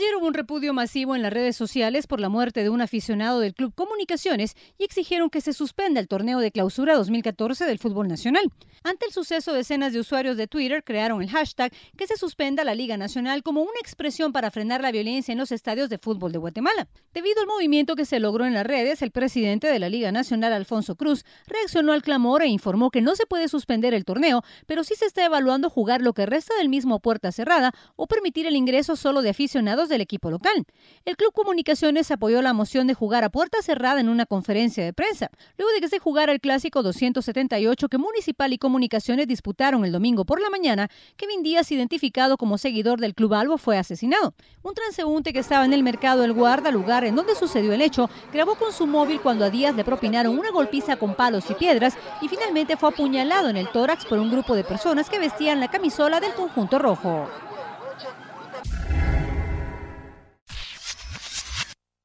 Ayer hubo un repudio masivo en las redes sociales por la muerte de un aficionado del Club Comunicaciones y exigieron que se suspenda el torneo de clausura 2014 del fútbol nacional. Ante el suceso, decenas de usuarios de Twitter crearon el hashtag que se suspenda la Liga Nacional como una expresión para frenar la violencia en los estadios de fútbol de Guatemala. Debido al movimiento que se logró en las redes, el presidente de la Liga Nacional, Alfonso Cruz, reaccionó al clamor e informó que no se puede suspender el torneo, pero sí se está evaluando jugar lo que resta del mismo puerta cerrada o permitir el ingreso solo de aficionados del equipo local. El Club Comunicaciones apoyó la moción de jugar a puerta cerrada en una conferencia de prensa, luego de que se jugara el clásico 278 que Municipal y Comunicaciones disputaron el domingo por la mañana, Kevin Díaz, identificado como seguidor del Club Albo, fue asesinado. Un transeúnte que estaba en el mercado El guarda, lugar en donde sucedió el hecho, grabó con su móvil cuando a Díaz le propinaron una golpiza con palos y piedras y finalmente fue apuñalado en el tórax por un grupo de personas que vestían la camisola del conjunto rojo.